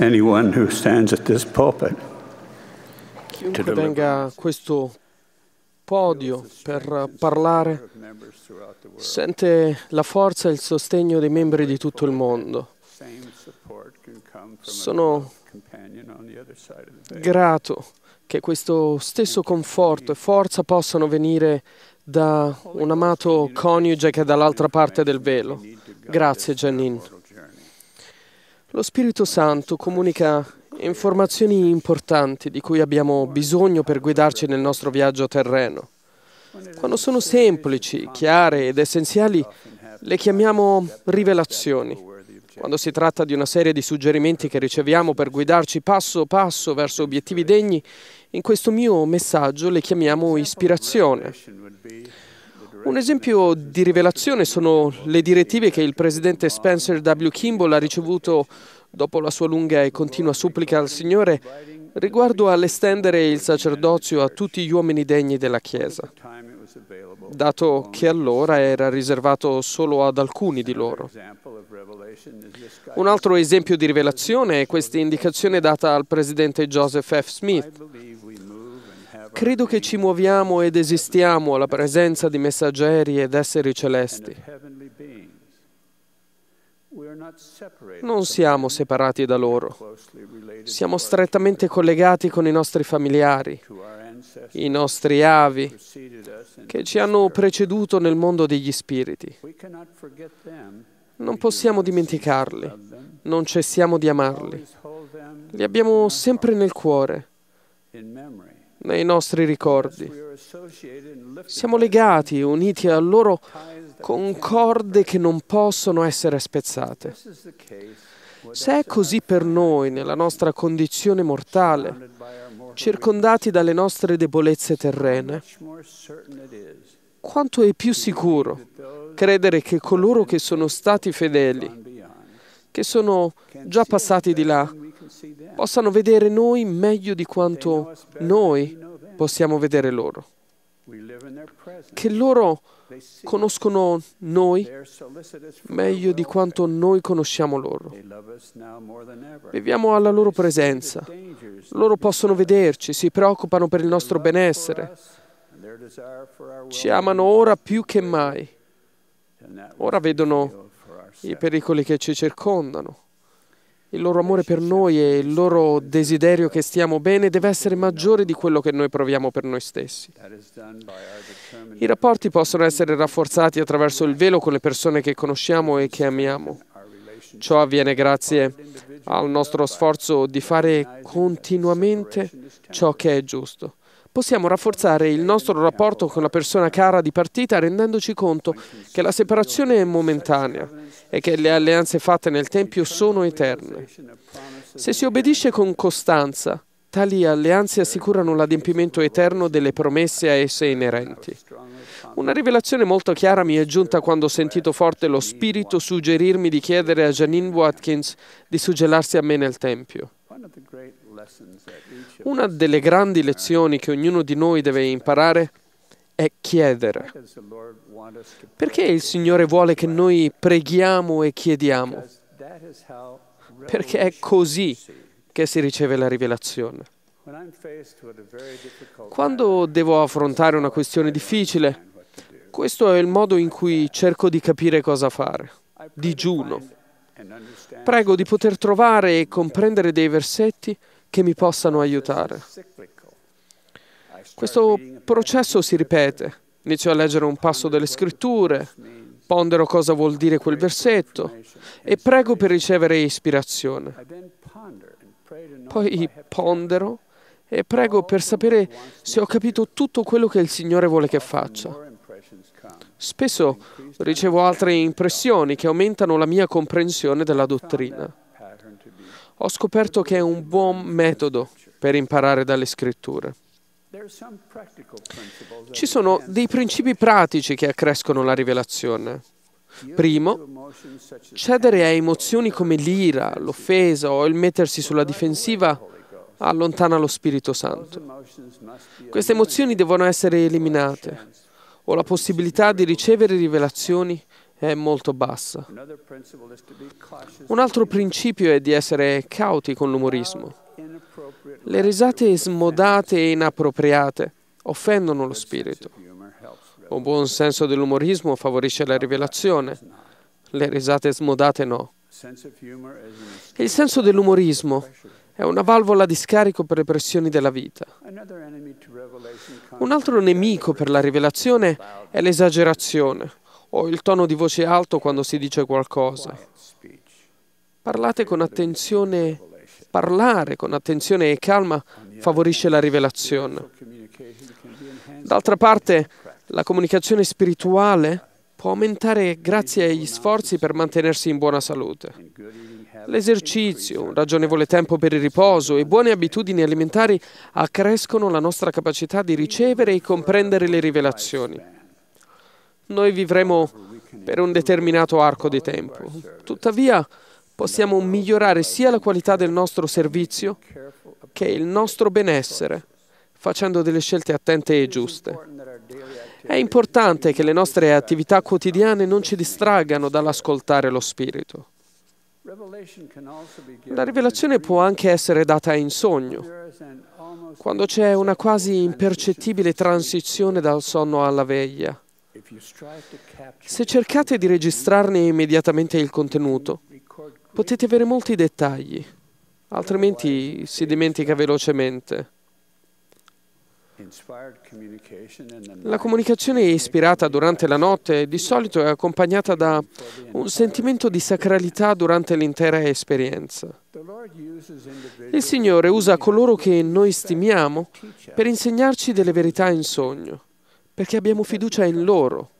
anyone who stands at this pulpit. Chiunque venga questo podio per parlare sente la forza e il sostegno dei membri di tutto il mondo. Sono grato che questo stesso conforto e forza possano venire da un amato coniuge che è dall'altra parte del velo. Grazie Janine. Lo Spirito Santo comunica informazioni importanti di cui abbiamo bisogno per guidarci nel nostro viaggio terreno. Quando sono semplici, chiare ed essenziali, le chiamiamo rivelazioni. Quando si tratta di una serie di suggerimenti che riceviamo per guidarci passo passo verso obiettivi degni, in questo mio messaggio le chiamiamo ispirazione. Un esempio di rivelazione sono le direttive che il presidente Spencer W. Kimball ha ricevuto dopo la sua lunga e continua supplica al Signore riguardo all'estendere il sacerdozio a tutti gli uomini degni della Chiesa, dato che allora era riservato solo ad alcuni di loro. Un altro esempio di rivelazione è questa indicazione data al presidente Joseph F. Smith Credo che ci muoviamo ed esistiamo alla presenza di messaggeri ed esseri celesti. Non siamo separati da loro, siamo strettamente collegati con i nostri familiari, i nostri avi, che ci hanno preceduto nel mondo degli spiriti. Non possiamo dimenticarli, non cessiamo di amarli. Li abbiamo sempre nel cuore nei nostri ricordi. Siamo legati, uniti a loro con corde che non possono essere spezzate. Se è così per noi nella nostra condizione mortale, circondati dalle nostre debolezze terrene, quanto è più sicuro credere che coloro che sono stati fedeli, che sono già passati di là, possano vedere noi meglio di quanto noi possiamo vedere loro. Che loro conoscono noi meglio di quanto noi conosciamo loro. Viviamo alla loro presenza. Loro possono vederci, si preoccupano per il nostro benessere. Ci amano ora più che mai. Ora vedono i pericoli che ci circondano il loro amore per noi e il loro desiderio che stiamo bene deve essere maggiore di quello che noi proviamo per noi stessi. I rapporti possono essere rafforzati attraverso il velo con le persone che conosciamo e che amiamo. Ciò avviene grazie al nostro sforzo di fare continuamente ciò che è giusto possiamo rafforzare il nostro rapporto con la persona cara di partita rendendoci conto che la separazione è momentanea e che le alleanze fatte nel Tempio sono eterne. Se si obbedisce con costanza, tali alleanze assicurano l'adempimento eterno delle promesse a esse inerenti. Una rivelazione molto chiara mi è giunta quando ho sentito forte lo spirito suggerirmi di chiedere a Janine Watkins di suggellarsi a me nel Tempio. Una delle grandi lezioni che ognuno di noi deve imparare è chiedere. Perché il Signore vuole che noi preghiamo e chiediamo? Perché è così che si riceve la rivelazione. Quando devo affrontare una questione difficile, questo è il modo in cui cerco di capire cosa fare. Digiuno. Prego di poter trovare e comprendere dei versetti che mi possano aiutare. Questo processo si ripete. Inizio a leggere un passo delle scritture, pondero cosa vuol dire quel versetto e prego per ricevere ispirazione. Poi pondero e prego per sapere se ho capito tutto quello che il Signore vuole che faccia. Spesso ricevo altre impressioni che aumentano la mia comprensione della dottrina ho scoperto che è un buon metodo per imparare dalle scritture. Ci sono dei principi pratici che accrescono la rivelazione. Primo, cedere a emozioni come l'ira, l'offesa o il mettersi sulla difensiva allontana lo Spirito Santo. Queste emozioni devono essere eliminate o la possibilità di ricevere rivelazioni è molto bassa. Un altro principio è di essere cauti con l'umorismo. Le risate smodate e inappropriate offendono lo spirito. Un buon senso dell'umorismo favorisce la rivelazione, le risate smodate no. Il senso dell'umorismo è una valvola di scarico per le pressioni della vita. Un altro nemico per la rivelazione è l'esagerazione o il tono di voce alto quando si dice qualcosa. Parlate con attenzione, parlare con attenzione e calma favorisce la rivelazione. D'altra parte, la comunicazione spirituale può aumentare grazie agli sforzi per mantenersi in buona salute. L'esercizio, un ragionevole tempo per il riposo e buone abitudini alimentari accrescono la nostra capacità di ricevere e comprendere le rivelazioni noi vivremo per un determinato arco di tempo. Tuttavia, possiamo migliorare sia la qualità del nostro servizio che il nostro benessere, facendo delle scelte attente e giuste. È importante che le nostre attività quotidiane non ci distraggano dall'ascoltare lo Spirito. La rivelazione può anche essere data in sogno, quando c'è una quasi impercettibile transizione dal sonno alla veglia. Se cercate di registrarne immediatamente il contenuto, potete avere molti dettagli, altrimenti si dimentica velocemente. La comunicazione ispirata durante la notte di solito è accompagnata da un sentimento di sacralità durante l'intera esperienza. Il Signore usa coloro che noi stimiamo per insegnarci delle verità in sogno perché abbiamo fiducia in loro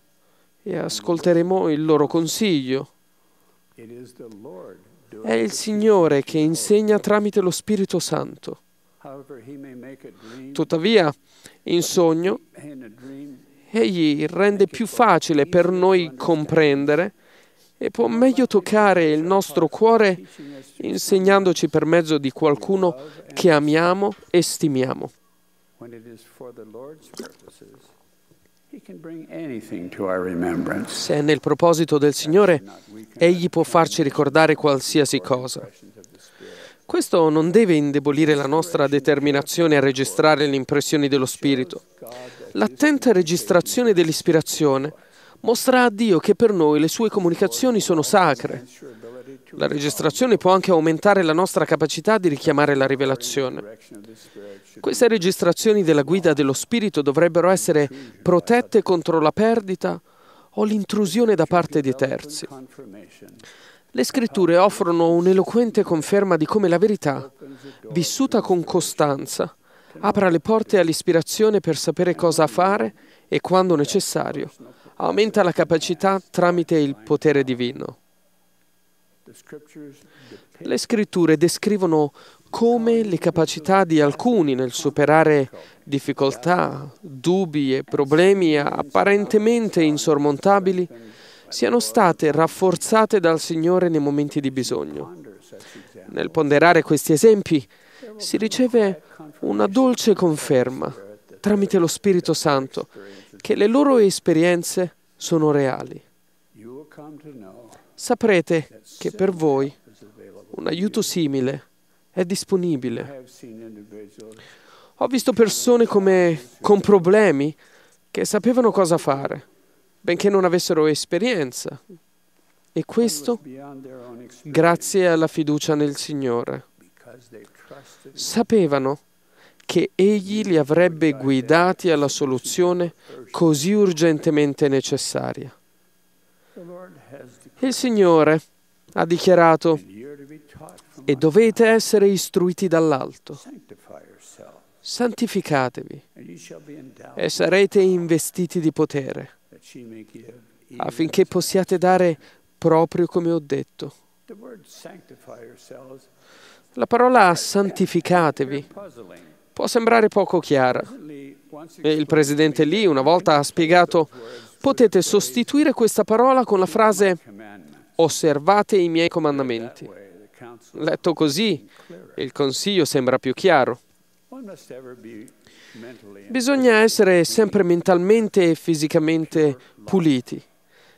e ascolteremo il loro consiglio. È il Signore che insegna tramite lo Spirito Santo. Tuttavia, in sogno, Egli rende più facile per noi comprendere e può meglio toccare il nostro cuore insegnandoci per mezzo di qualcuno che amiamo e stimiamo. Se è nel proposito del Signore, Egli può farci ricordare qualsiasi cosa. Questo non deve indebolire la nostra determinazione a registrare le impressioni dello Spirito. L'attenta registrazione dell'ispirazione mostra a Dio che per noi le sue comunicazioni sono sacre. La registrazione può anche aumentare la nostra capacità di richiamare la rivelazione. Queste registrazioni della guida dello Spirito dovrebbero essere protette contro la perdita o l'intrusione da parte di terzi. Le scritture offrono un'eloquente conferma di come la verità, vissuta con costanza, apra le porte all'ispirazione per sapere cosa fare e quando necessario, aumenta la capacità tramite il potere divino. Le scritture descrivono come le capacità di alcuni nel superare difficoltà, dubbi e problemi apparentemente insormontabili siano state rafforzate dal Signore nei momenti di bisogno. Nel ponderare questi esempi si riceve una dolce conferma tramite lo Spirito Santo che le loro esperienze sono reali saprete che per voi un aiuto simile è disponibile. Ho visto persone come, con problemi che sapevano cosa fare, benché non avessero esperienza. E questo grazie alla fiducia nel Signore. Sapevano che Egli li avrebbe guidati alla soluzione così urgentemente necessaria. Il Signore ha dichiarato, e dovete essere istruiti dall'alto. Santificatevi e sarete investiti di potere affinché possiate dare proprio come ho detto. La parola santificatevi può sembrare poco chiara. E il presidente Lee una volta ha spiegato potete sostituire questa parola con la frase osservate i miei comandamenti. Letto così, il consiglio sembra più chiaro. Bisogna essere sempre mentalmente e fisicamente puliti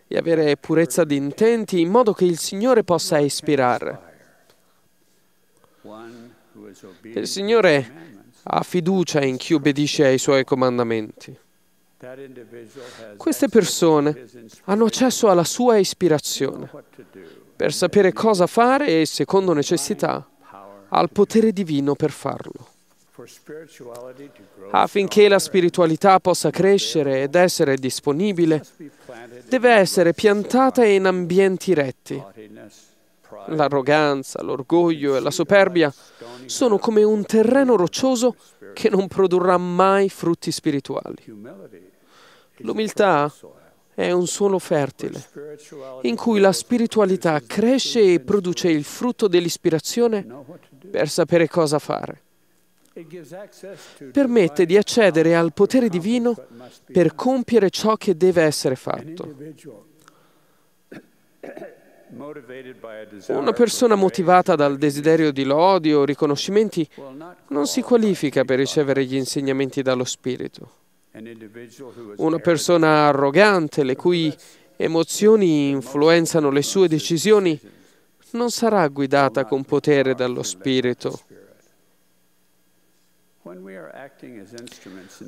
e avere purezza di intenti in modo che il Signore possa ispirare. Il Signore ha fiducia in chi obbedisce ai Suoi comandamenti. Queste persone hanno accesso alla sua ispirazione per sapere cosa fare e, secondo necessità, al potere divino per farlo. Affinché la spiritualità possa crescere ed essere disponibile, deve essere piantata in ambienti retti, L'arroganza, l'orgoglio e la superbia sono come un terreno roccioso che non produrrà mai frutti spirituali. L'umiltà è un suolo fertile in cui la spiritualità cresce e produce il frutto dell'ispirazione per sapere cosa fare. Permette di accedere al potere divino per compiere ciò che deve essere fatto. Una persona motivata dal desiderio di lodi o riconoscimenti non si qualifica per ricevere gli insegnamenti dallo Spirito. Una persona arrogante, le cui emozioni influenzano le sue decisioni, non sarà guidata con potere dallo Spirito.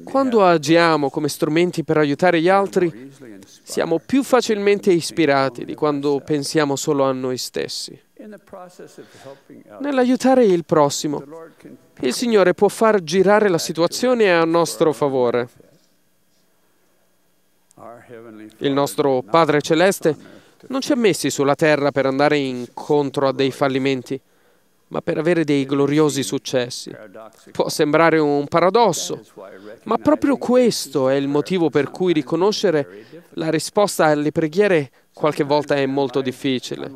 Quando agiamo come strumenti per aiutare gli altri, siamo più facilmente ispirati di quando pensiamo solo a noi stessi. Nell'aiutare il prossimo, il Signore può far girare la situazione a nostro favore. Il nostro Padre Celeste non ci ha messi sulla terra per andare incontro a dei fallimenti ma per avere dei gloriosi successi. Può sembrare un paradosso, ma proprio questo è il motivo per cui riconoscere la risposta alle preghiere qualche volta è molto difficile.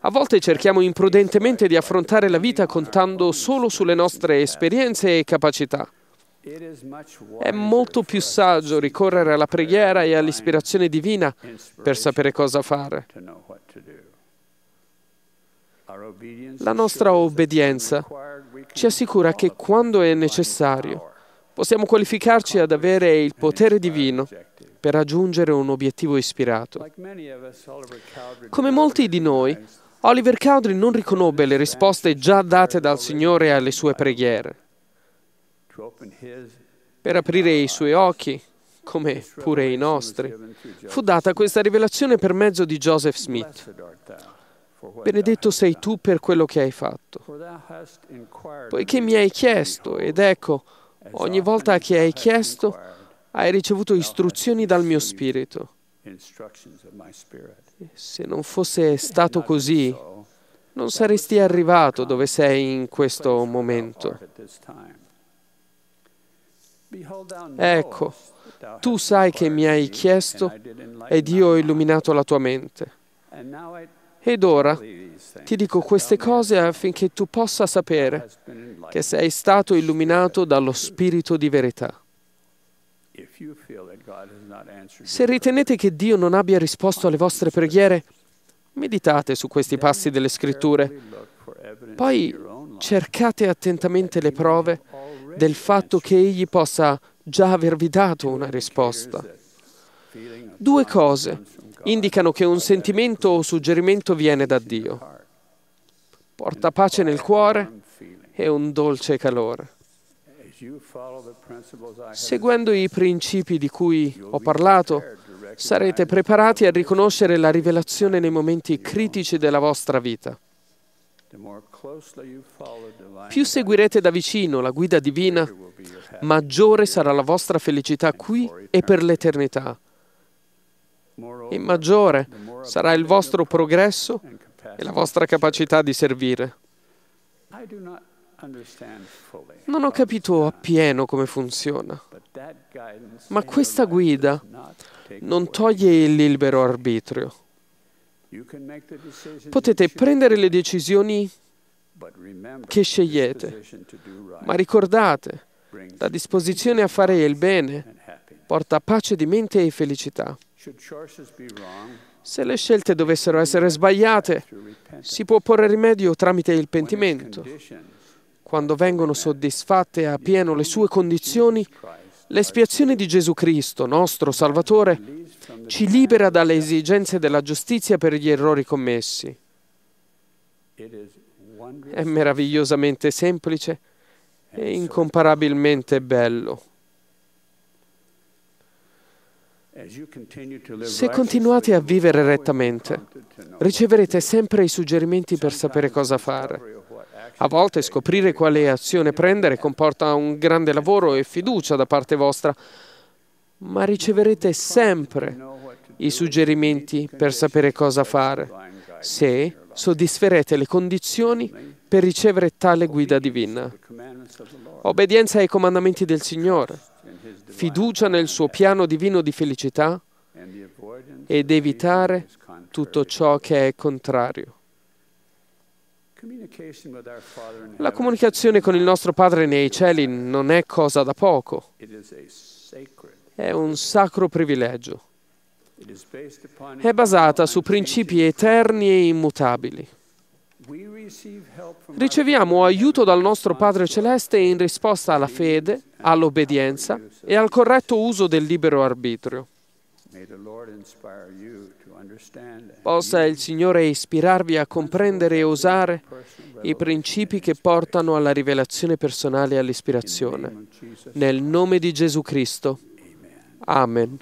A volte cerchiamo imprudentemente di affrontare la vita contando solo sulle nostre esperienze e capacità. È molto più saggio ricorrere alla preghiera e all'ispirazione divina per sapere cosa fare. La nostra obbedienza ci assicura che quando è necessario possiamo qualificarci ad avere il potere divino per raggiungere un obiettivo ispirato. Come molti di noi, Oliver Cowdery non riconobbe le risposte già date dal Signore alle sue preghiere. Per aprire i suoi occhi, come pure i nostri, fu data questa rivelazione per mezzo di Joseph Smith. Benedetto sei tu per quello che hai fatto, poiché mi hai chiesto, ed ecco, ogni volta che hai chiesto, hai ricevuto istruzioni dal mio spirito. se non fosse stato così, non saresti arrivato dove sei in questo momento. Ecco, tu sai che mi hai chiesto ed io ho illuminato la tua mente. Ed ora ti dico queste cose affinché tu possa sapere che sei stato illuminato dallo Spirito di verità. Se ritenete che Dio non abbia risposto alle vostre preghiere, meditate su questi passi delle scritture. Poi cercate attentamente le prove del fatto che Egli possa già avervi dato una risposta. Due cose indicano che un sentimento o suggerimento viene da Dio. Porta pace nel cuore e un dolce calore. Seguendo i principi di cui ho parlato, sarete preparati a riconoscere la rivelazione nei momenti critici della vostra vita. Più seguirete da vicino la guida divina, maggiore sarà la vostra felicità qui e per l'eternità e maggiore sarà il vostro progresso e la vostra capacità di servire. Non ho capito appieno come funziona, ma questa guida non toglie il libero arbitrio. Potete prendere le decisioni che scegliete, ma ricordate, la disposizione a fare il bene porta pace di mente e felicità. Se le scelte dovessero essere sbagliate, si può porre rimedio tramite il pentimento. Quando vengono soddisfatte a pieno le sue condizioni, l'espiazione di Gesù Cristo, nostro Salvatore, ci libera dalle esigenze della giustizia per gli errori commessi. È meravigliosamente semplice e incomparabilmente bello. Se continuate a vivere rettamente, riceverete sempre i suggerimenti per sapere cosa fare. A volte scoprire quale azione prendere comporta un grande lavoro e fiducia da parte vostra, ma riceverete sempre i suggerimenti per sapere cosa fare, se soddisferete le condizioni per ricevere tale guida divina. Obbedienza ai comandamenti del Signore fiducia nel suo piano divino di felicità ed evitare tutto ciò che è contrario. La comunicazione con il nostro Padre nei cieli non è cosa da poco, è un sacro privilegio. È basata su principi eterni e immutabili. Riceviamo aiuto dal nostro Padre Celeste in risposta alla fede all'obbedienza e al corretto uso del libero arbitrio. Possa il Signore ispirarvi a comprendere e usare i principi che portano alla rivelazione personale e all'ispirazione. Nel nome di Gesù Cristo. Amen.